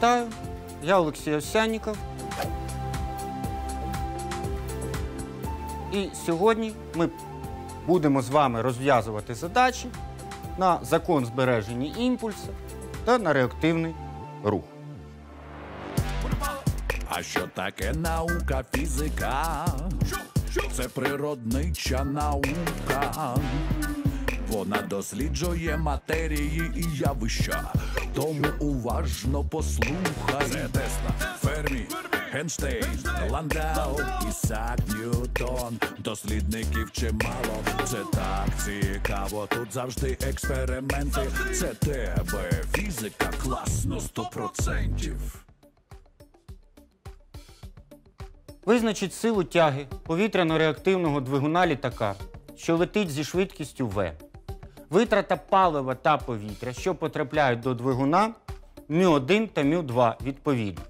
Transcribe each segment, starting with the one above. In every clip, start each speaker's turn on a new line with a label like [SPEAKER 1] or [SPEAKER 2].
[SPEAKER 1] Вітаю, я Олексій Овсянніков. І сьогодні ми будемо з вами розв'язувати задачі на закон збереження імпульсу та на реактивний рух. А що таке наука фізика? Це природнича наука. Вона досліджує матерії і явища. Тому уважно послухай Це Тесла, Фермі, Генштейн, Ландау, Ісак Ньютон. Дослідників чимало. Це так цікаво. Тут завжди експерименти. Це тебе фізика класно сто процентів. Визначить силу тяги повітряно-реактивного двигуна літака, що летить зі швидкістю В. Витрата палива та повітря, що потрапляють до двигуна мю 1 та мю 2 відповідно.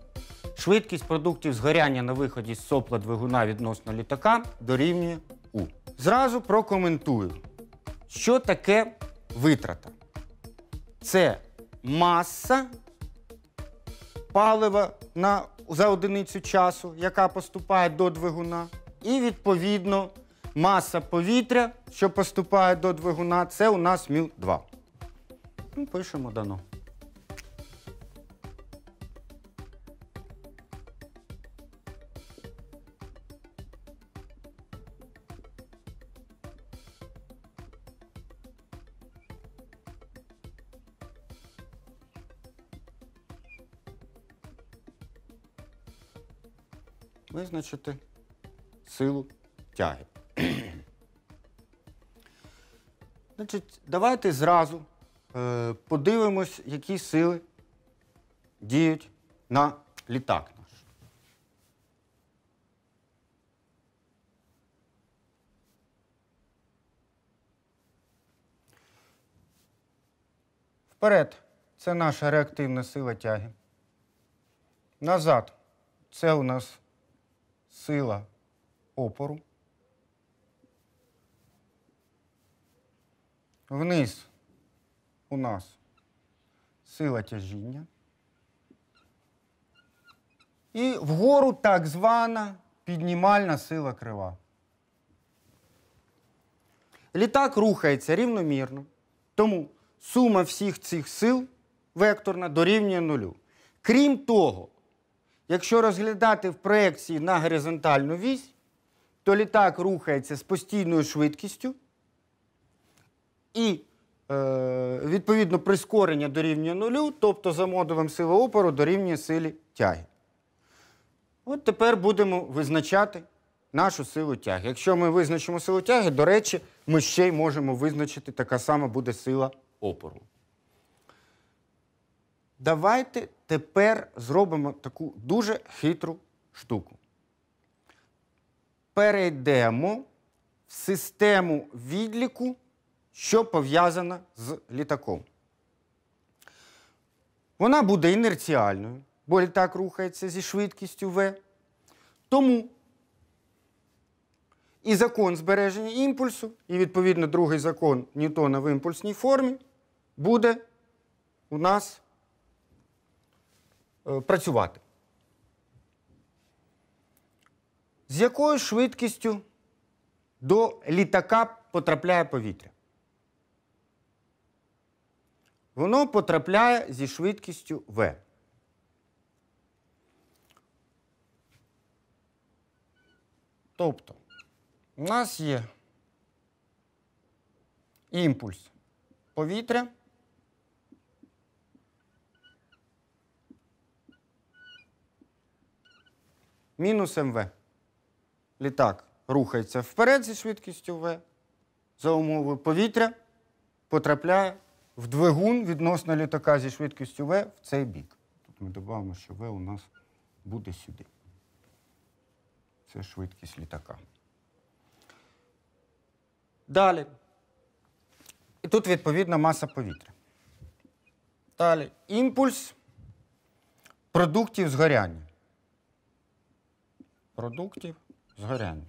[SPEAKER 1] Швидкість продуктів згоряння на виході з сопла двигуна відносно літака дорівнює У. Зразу прокоментую, що таке витрата. Це маса палива на, за одиницю часу, яка поступає до двигуна, і відповідно маса повітря, що поступає до двигуна, це у нас міл-2. Ну, Пишемо дано. Визначити силу тяги. Значить, давайте зразу е, подивимось, які сили діють на літак наш. Вперед це наша реактивна сила тяги. Назад це у нас сила опору. Вниз у нас сила тяжіння. І вгору так звана піднімальна сила крива. Літак рухається рівномірно. Тому сума всіх цих сил векторна дорівнює нулю. Крім того, якщо розглядати в проекції на горизонтальну вісь, то літак рухається з постійною швидкістю і е, відповідно прискорення дорівнює нулю, тобто за модулем сила опору дорівнює силі тяги. От тепер будемо визначати нашу силу тяги. Якщо ми визначимо силу тяги, до речі, ми ще й можемо визначити, така сама буде сила опору. Давайте тепер зробимо таку дуже хитру штуку. Перейдемо в систему відліку що пов'язана з літаком. Вона буде інерціальною, бо літак рухається зі швидкістю V. Тому і закон збереження імпульсу, і, відповідно, другий закон Ньютона в імпульсній формі буде у нас е, працювати. З якою швидкістю до літака потрапляє повітря? воно потрапляє зі швидкістю v. Тобто у нас є імпульс повітря. Мінус МВ. Літак рухається вперед зі швидкістю В. За умови повітря потрапляє в двигун відносно літака зі швидкістю В в цей бік. Тут ми додаємо, що В у нас буде сюди. Це швидкість літака. Далі. І тут відповідна маса повітря. Далі імпульс продуктів згоряння. Продуктів згоряння.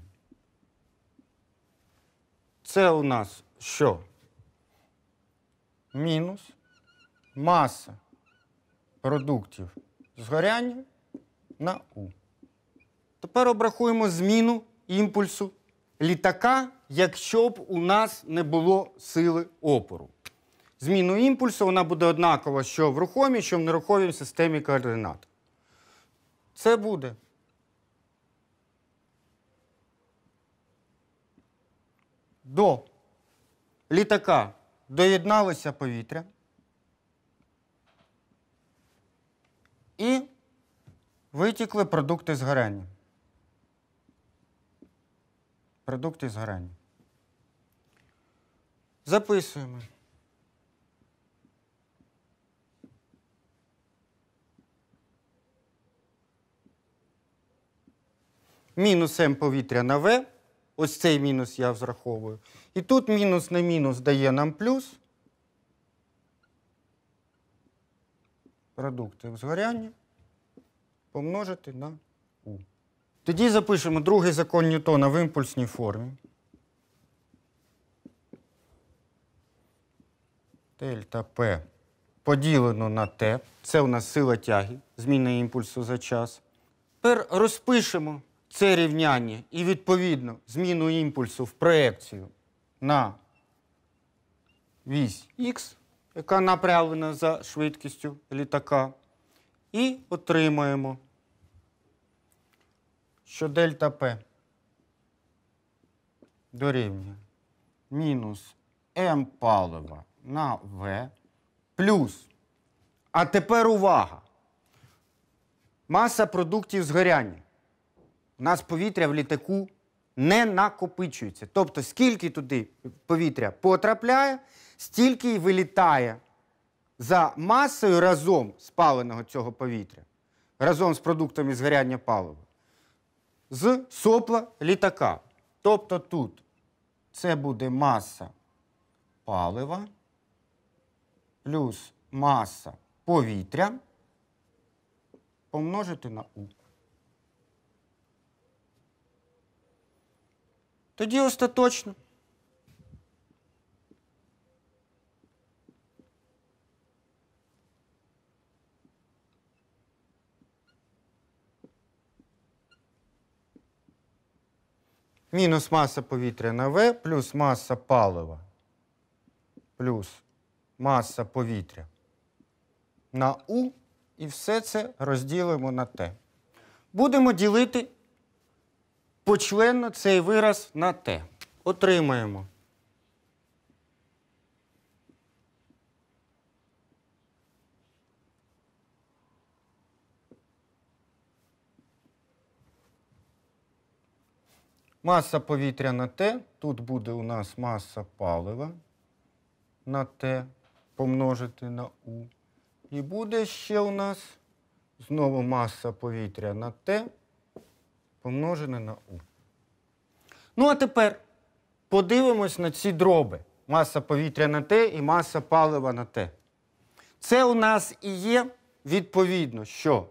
[SPEAKER 1] Це у нас що? мінус маса продуктів згоряння на У. Тепер обрахуємо зміну імпульсу літака, якщо б у нас не було сили опору. Зміну імпульсу вона буде однакова, що в рухомій, що в нерухомій системі координат. Це буде. До літака доєдналося повітря і витікли продукти згорання. Продукти згорання. Записуємо. Мінус М повітря на В. Ось цей мінус я зраховую. І тут мінус на мінус дає нам плюс. Продукти згоряння помножити на У. Тоді запишемо другий закон Ньютона в імпульсній формі. Дельта П поділено на Т. Це у нас сила тяги, зміна імпульсу за час. Тепер розпишемо це рівняння і відповідно зміну імпульсу в проекцію на вісь Х, яка направлена за швидкістю літака, і отримаємо, що дельта П дорівнює мінус М палива на В плюс. А тепер увага. Маса продуктів згоряння у нас повітря в літаку не накопичується. Тобто, скільки туди повітря потрапляє, стільки й вилітає за масою разом спаленого цього повітря, разом з продуктами згоряння палива, з сопла літака. Тобто тут це буде маса палива плюс маса повітря помножити на У. Тоді остаточно. Мінус маса повітря на В плюс маса палива плюс маса повітря на У. І все це розділимо на Т. Будемо ділити почленно цей вираз на Т. Отримаємо. Маса повітря на Т. Тут буде у нас маса палива на Т помножити на У. І буде ще у нас знову маса повітря на Т помножене на У. Ну, а тепер подивимось на ці дроби. Маса повітря на Т і маса палива на Т. Це у нас і є відповідно, що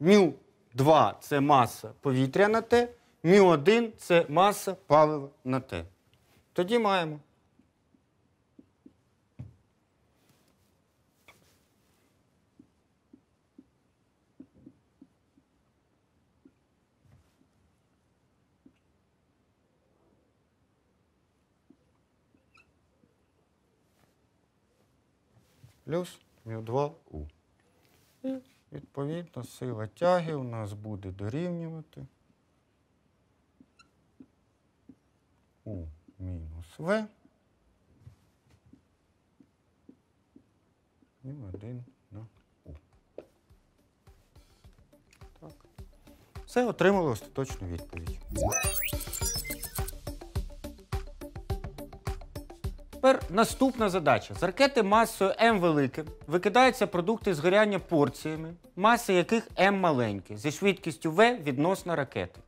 [SPEAKER 1] мю 2 це маса повітря на Т, мю 1 це маса палива на Т. Тоді маємо. плюс μ2у. І відповідно сила тяги у нас буде дорівнювати у мінус В. І 1 на У. Так. Все отримали остаточну відповідь. Тепер наступна задача: з ракети масою М велике викидаються продукти згоряння порціями, маса яких М маленькі, зі швидкістю В відносно ракети.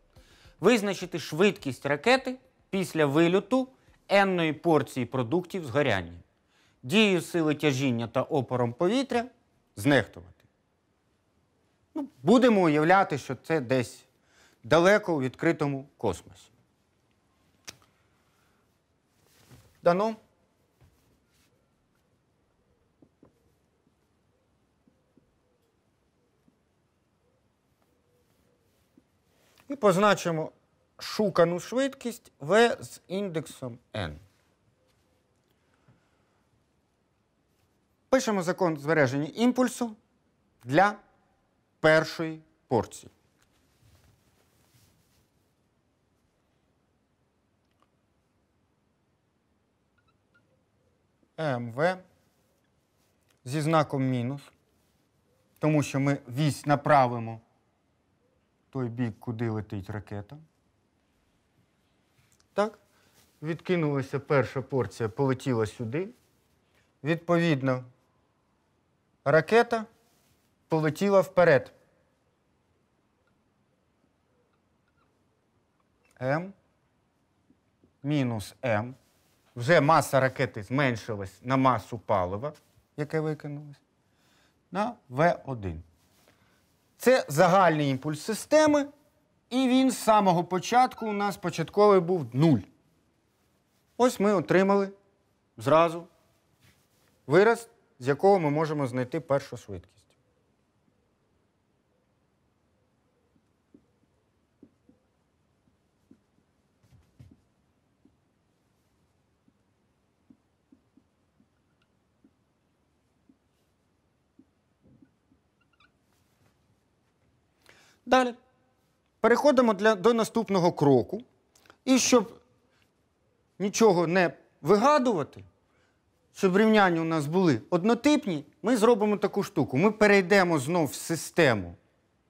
[SPEAKER 1] Визначити швидкість ракети після вильоту енної порції продуктів згоряння. Дію сили тяжіння та опором повітря знехтувати. Ну, Будемо уявляти, що це десь далеко у відкритому космосі. Дано. І позначимо шукану швидкість V з індексом N. Пишемо закон збереження імпульсу для першої порції. МВ зі знаком мінус, тому що ми вісь направимо той бік, куди летить ракета. Так? Відкинулася перша порція, полетіла сюди. Відповідно, ракета полетіла вперед. М мінус М. Вже маса ракети зменшилась на масу палива, яке викинулось, на В1. Це загальний імпульс системи, і він з самого початку у нас початковий був нуль. Ось ми отримали зразу вираз, з якого ми можемо знайти першу швидкість. Далі. Переходимо для, до наступного кроку. І щоб нічого не вигадувати, щоб рівняння у нас були однотипні, ми зробимо таку штуку. Ми перейдемо знов в систему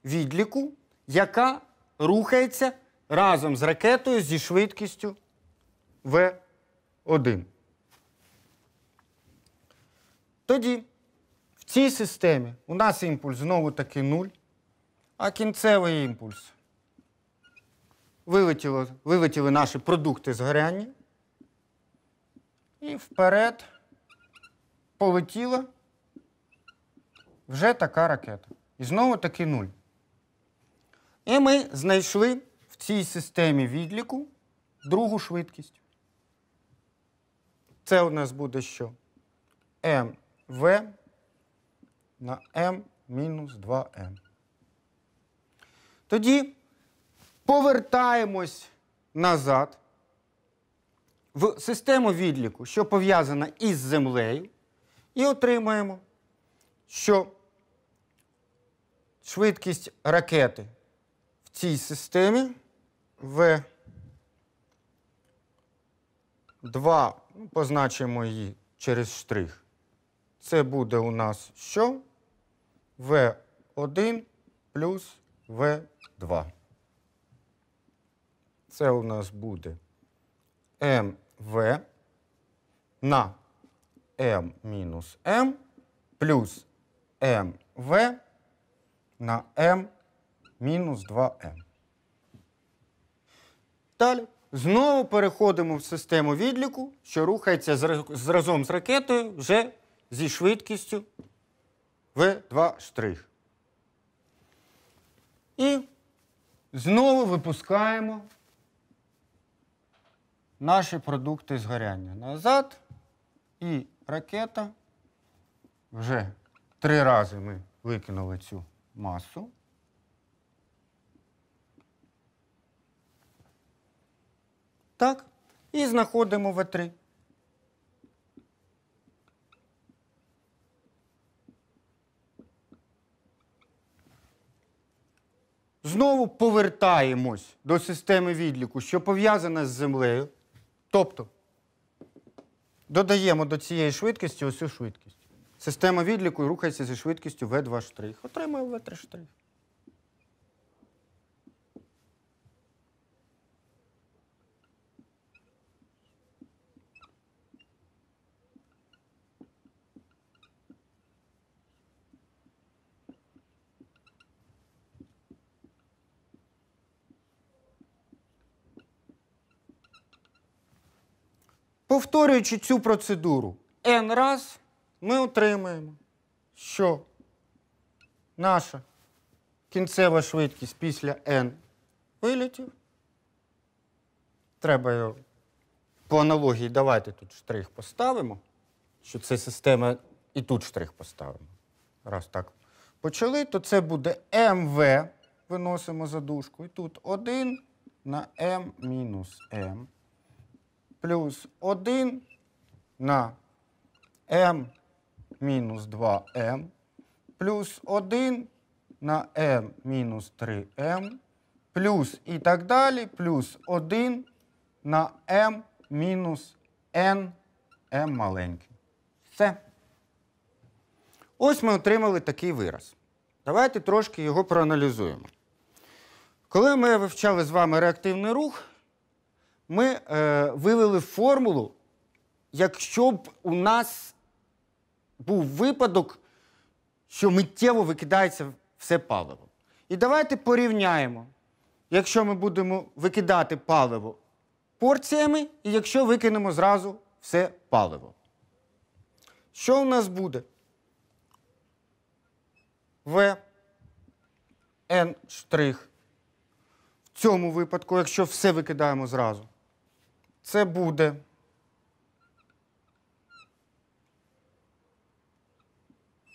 [SPEAKER 1] відліку, яка рухається разом з ракетою зі швидкістю В1. Тоді в цій системі у нас імпульс знову таки 0 а кінцевий імпульс. Вилетіло, Вилетіли наші продукти з згоряння. І вперед полетіла вже така ракета. І знову таки нуль. І ми знайшли в цій системі відліку другу швидкість. Це у нас буде що? МВ на М мінус 2М. Тоді повертаємось назад в систему відліку, що пов'язана із землею, і отримаємо, що швидкість ракети в цій системі в 2, ну, позначимо її через штрих. Це буде у нас що? В1 плюс В2. 2. Це у нас буде МВ ем на М ем мінус М ем плюс МВ на М мінус 2М. Далі. Знову переходимо в систему відліку, що рухається з разом з ракетою вже зі швидкістю в 2 штрих. І Знову випускаємо наші продукти згоряння назад. І ракета. Вже три рази ми викинули цю масу. Так. І знаходимо В3. знову повертаємось до системи відліку, що пов'язана з землею. Тобто додаємо до цієї швидкості ось цю швидкість. Система відліку рухається зі швидкістю v 2 штрих. Отримуємо v 3 штрих. Повторюючи цю процедуру N раз, ми отримаємо, що наша кінцева швидкість після N вилітів. Треба його по аналогії давайте тут штрих поставимо, що це система і тут штрих поставимо. Раз так почали, то це буде МВ. Виносимо задушку. І тут 1 на m мінус М плюс 1 на m мінус 2m плюс 1 на m мінус 3m плюс і так далі, плюс 1 на m мінус n m маленьке. Все. Ось ми отримали такий вираз. Давайте трошки його проаналізуємо. Коли ми вивчали з вами реактивний рух, ми е, вивели формулу, якщо б у нас був випадок, що миттєво викидається все паливо. І давайте порівняємо, якщо ми будемо викидати паливо порціями, і якщо викинемо зразу все паливо. Що у нас буде? В N' В цьому випадку, якщо все викидаємо зразу. Це буде.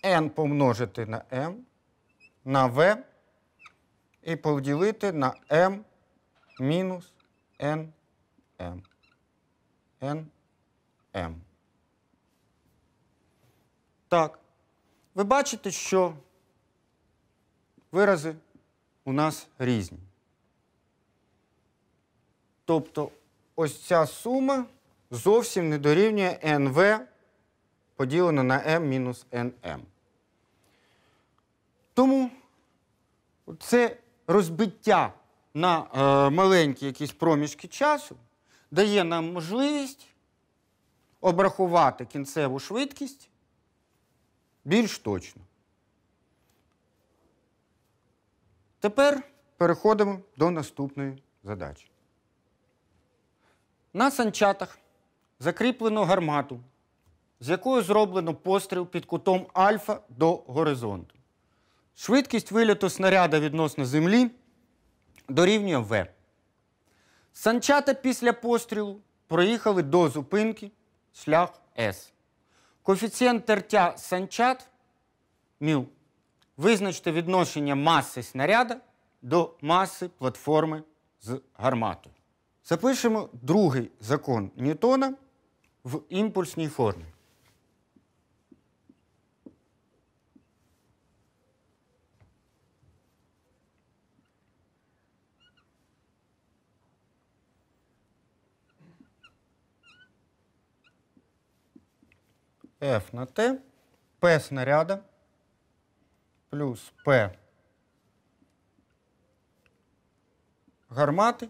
[SPEAKER 1] n помножити на m, на v і поділити на m мінус n m. n m. Так. Ви бачите, що вирази у нас різні. Тобто ось ця сума зовсім не дорівнює НВ поділено на М мінус НМ. Тому це розбиття на е, маленькі якісь проміжки часу дає нам можливість обрахувати кінцеву швидкість більш точно. Тепер переходимо до наступної задачі. На санчатах закріплено гармату, з якою зроблено постріл під кутом альфа до горизонту. Швидкість виліту снаряда відносно землі дорівнює В. Санчата після пострілу проїхали до зупинки шлях С. Коефіцієнт тертя санчат міл. Визначте відношення маси снаряда до маси платформи з гарматою. Запишемо другий закон Ньютона в імпульсній формі. F на T, P снаряда плюс P гармати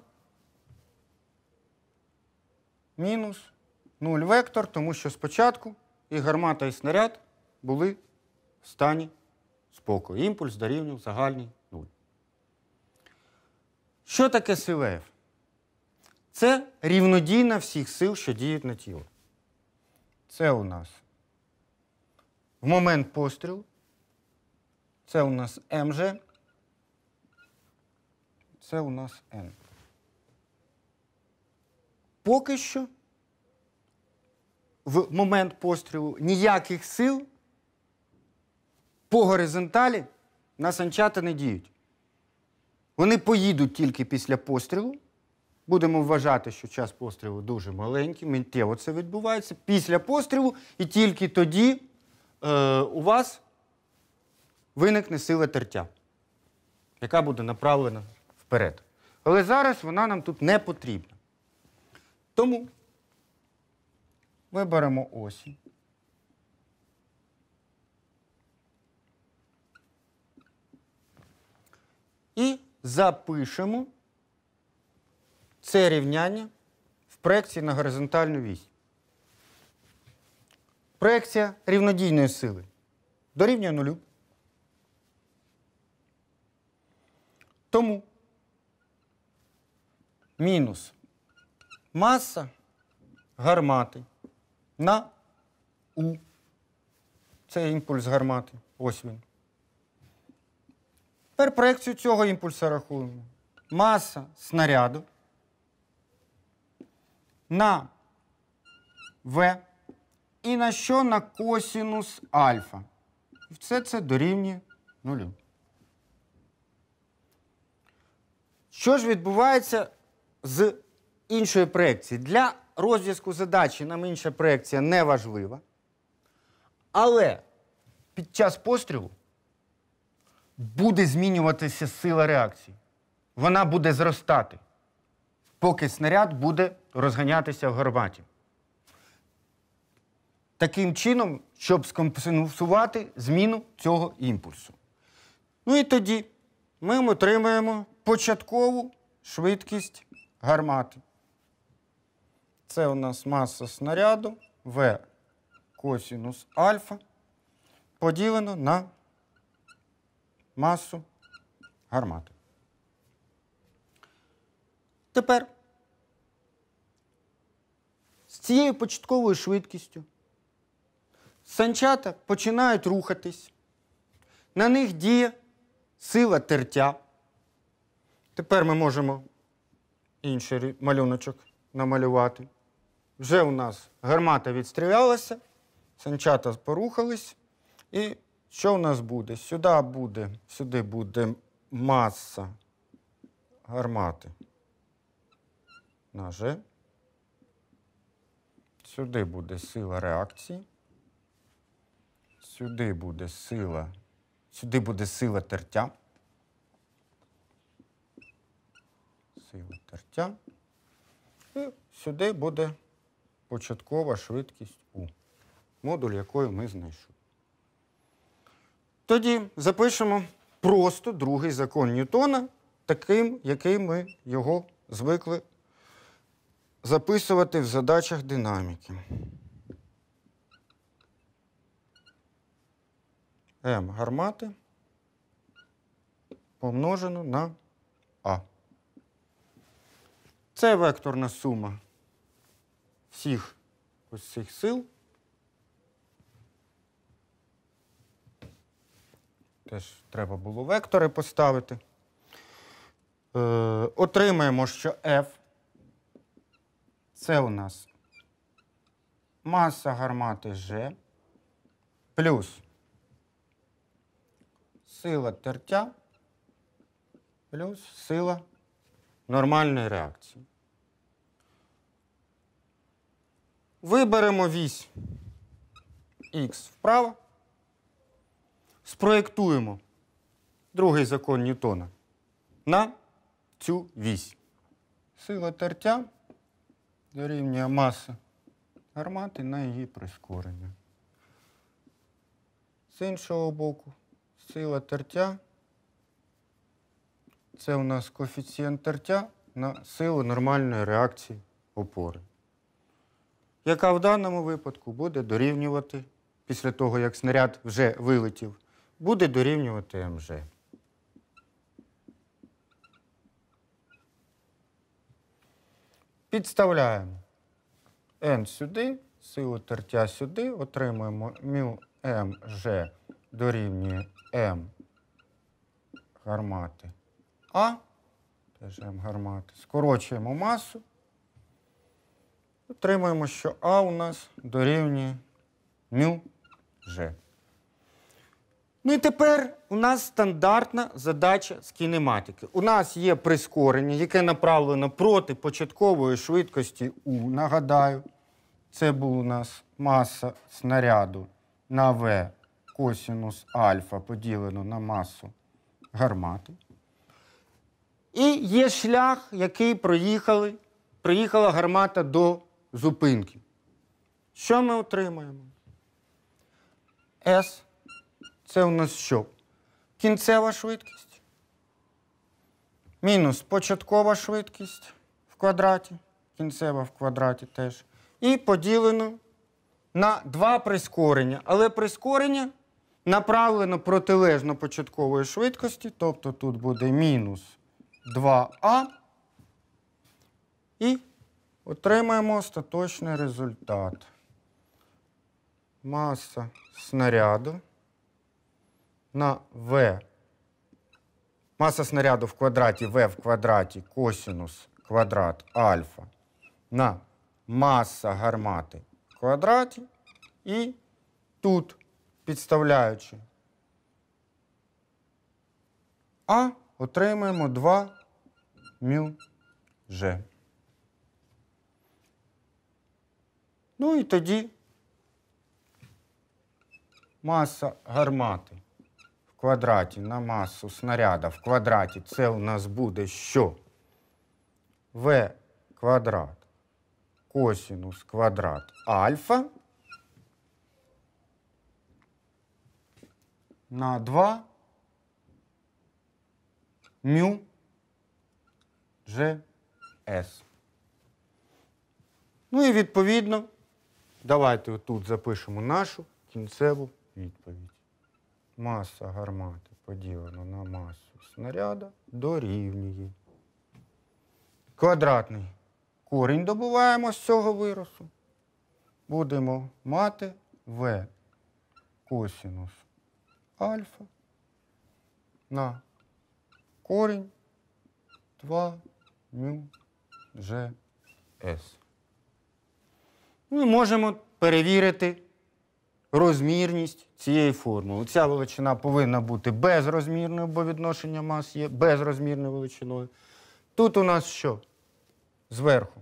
[SPEAKER 1] мінус 0 вектор, тому що спочатку і гармата, і снаряд були в стані спокою. Імпульс дорівнював загальний 0. Що таке сила Це рівнодійна всіх сил, що діють на тіло. Це у нас в момент пострілу. Це у нас МЖ. Це у нас n. Поки що в момент пострілу ніяких сил по горизонталі на санчата не діють. Вони поїдуть тільки після пострілу. Будемо вважати, що час пострілу дуже маленький, миттєво це відбувається після пострілу, і тільки тоді е, у вас виникне сила тертя, яка буде направлена вперед. Але зараз вона нам тут не потрібна. Тому виберемо осінь. І запишемо це рівняння в проекції на горизонтальну вісь. Проекція рівнодійної сили дорівнює нулю. Тому мінус Маса гармати на У. Це імпульс гармати. Ось він. Тепер проекцію цього імпульса рахуємо. Маса снаряду на В і на що на косінус альфа. І Все це дорівнює нулю. Що ж відбувається з іншої проекції. Для розв'язку задачі нам інша проекція не важлива. Але під час пострілу буде змінюватися сила реакції. Вона буде зростати, поки снаряд буде розганятися в гарматі. Таким чином, щоб скомпенсувати зміну цього імпульсу. Ну і тоді ми отримуємо початкову швидкість гармати. Це у нас маса снаряду В косінус альфа поділено на масу гармати. Тепер з цією початковою швидкістю санчата починають рухатись, на них діє сила тертя. Тепер ми можемо інший малюночок намалювати. Вже у нас гармата відстрілялася, санчата порухались. І що у нас буде? Сюди буде, сюди буде маса гармати. На Сюди буде сила реакції. Сюди буде сила. Сюди буде сила тертя. Сила тертя. І сюди буде початкова швидкість У. модуль якої ми знайшли. Тоді запишемо просто другий закон Ньютона, таким, який ми його звикли записувати в задачах динаміки. М гармати помножено на А. Це векторна сума всіх ось цих сил. Теж треба було вектори поставити. Е, Отримаємо, що F це у нас маса гармати G плюс сила тертя плюс сила нормальної реакції. Виберемо вісь Х вправо, спроєктуємо другий закон Ньютона на цю вісь. Сила тертя дорівнює маси гармати на її прискорення. З іншого боку, сила тертя. Це у нас коефіцієнт тертя на силу нормальної реакції опори яка в даному випадку буде дорівнювати, після того, як снаряд вже вилетів, буде дорівнювати МЖ. Підставляємо N сюди, силу тертя сюди, отримуємо μ МЖ дорівнює М гармати А. Теж М гармати. Скорочуємо масу. Отримаємо, що А у нас дорівнює μ Ж. Ну і тепер у нас стандартна задача з кінематики. У нас є прискорення, яке направлено проти початкової швидкості У. Нагадаю, це була у нас маса снаряду на В косінус альфа поділено на масу гармати. І є шлях, який проїхали, проїхала гармата до зупинки. Що ми отримаємо? С це у нас що? Кінцева швидкість. Мінус початкова швидкість в квадраті. Кінцева в квадраті теж. І поділено на два прискорення. Але прискорення направлено протилежно початкової швидкості. Тобто тут буде мінус 2а і Отримаємо остаточний результат. Маса снаряду на В. Маса снаряду в квадраті В в квадраті косінус квадрат альфа на маса гармати в квадраті. І тут підставляючи А, отримаємо 2 мю G. Ну і тоді маса гармати в квадраті на масу снаряда в квадраті це у нас буде що? В квадрат косінус квадрат альфа на 2 мю GS. Ну і відповідно. Давайте отут запишемо нашу кінцеву відповідь. Маса гармати поділена на масу снаряда дорівнює. Квадратний корінь добуваємо з цього виросу. Будемо мати В косінус альфа на корінь 2 мю G, S. Ми можемо перевірити розмірність цієї формули. Ця величина повинна бути безрозмірною, бо відношення мас є безрозмірною величиною. Тут у нас що? Зверху.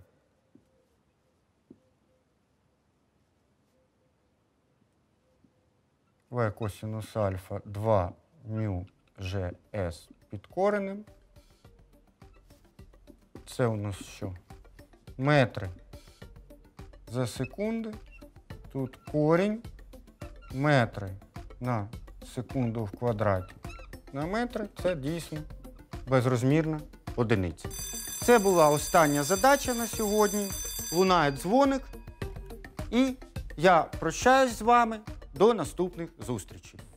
[SPEAKER 1] В косінус альфа 2 ню ж С під коренем. Це у нас що? Метри за секунди. Тут корінь метри на секунду в квадраті. На метри це дійсно безрозмірна одиниця. Це була остання задача на сьогодні. Лунає дзвоник. І я прощаюсь з вами до наступних зустрічей.